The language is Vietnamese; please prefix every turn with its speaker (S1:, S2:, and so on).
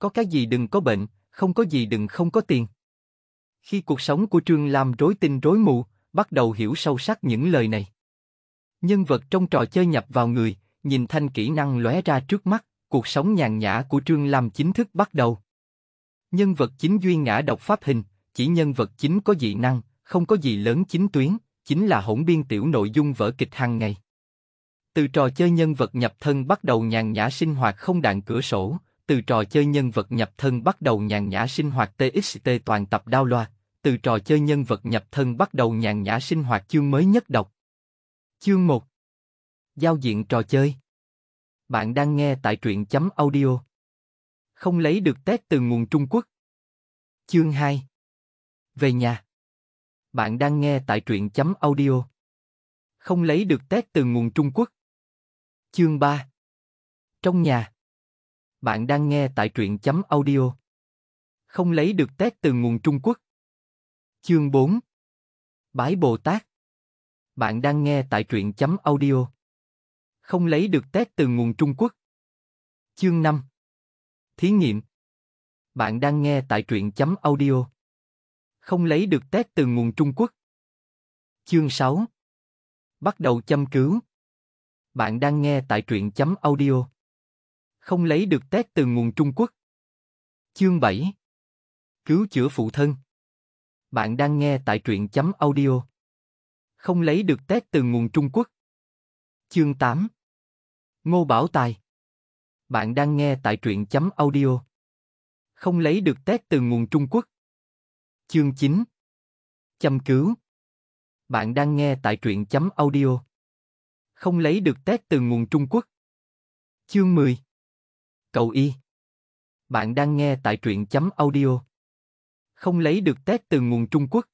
S1: Có cái gì đừng có bệnh, không có gì đừng không có tiền. Khi cuộc sống của Trương Lam rối tinh rối mù, bắt đầu hiểu sâu sắc những lời này. Nhân vật trong trò chơi nhập vào người, nhìn thanh kỹ năng lóe ra trước mắt, cuộc sống nhàn nhã của Trương Lam chính thức bắt đầu. Nhân vật chính duy ngã độc pháp hình, chỉ nhân vật chính có dị năng, không có gì lớn chính tuyến, chính là hỗn biên tiểu nội dung vở kịch hàng ngày. Từ trò chơi nhân vật nhập thân bắt đầu nhàn nhã sinh hoạt không đạn cửa sổ, từ trò chơi nhân vật nhập thân bắt đầu nhàn nhã sinh hoạt TXT toàn tập đao loa, từ trò chơi nhân vật nhập thân bắt đầu nhàn nhã sinh hoạt chương mới nhất đọc. Chương 1
S2: Giao diện trò chơi Bạn đang nghe tại truyện chấm audio Không lấy được test từ nguồn Trung Quốc Chương 2 Về nhà Bạn đang nghe tại truyện chấm audio Không lấy được test từ nguồn Trung Quốc Chương 3 Trong nhà bạn đang nghe tại truyện chấm audio. Không lấy được tét từ nguồn Trung Quốc. Chương 4 Bái Bồ Tát Bạn đang nghe tại truyện chấm audio. Không lấy được tét từ nguồn Trung Quốc. Chương 5 Thí nghiệm Bạn đang nghe tại truyện chấm audio. Không lấy được tét từ nguồn Trung Quốc. Chương 6 Bắt đầu châm cứu. Bạn đang nghe tại truyện chấm audio không lấy được tét từ nguồn Trung Quốc. Chương 7 Cứu chữa phụ thân Bạn đang nghe tại truyện chấm audio. Không lấy được tét từ nguồn Trung Quốc. Chương 8 Ngô Bảo Tài Bạn đang nghe tại truyện chấm audio. Không lấy được tét từ nguồn Trung Quốc. Chương 9 Chăm cứu Bạn đang nghe tại truyện chấm audio. Không lấy được tét từ nguồn Trung Quốc. Chương 10 cầu y. Bạn đang nghe tại truyện chấm audio. Không lấy được test từ nguồn Trung Quốc.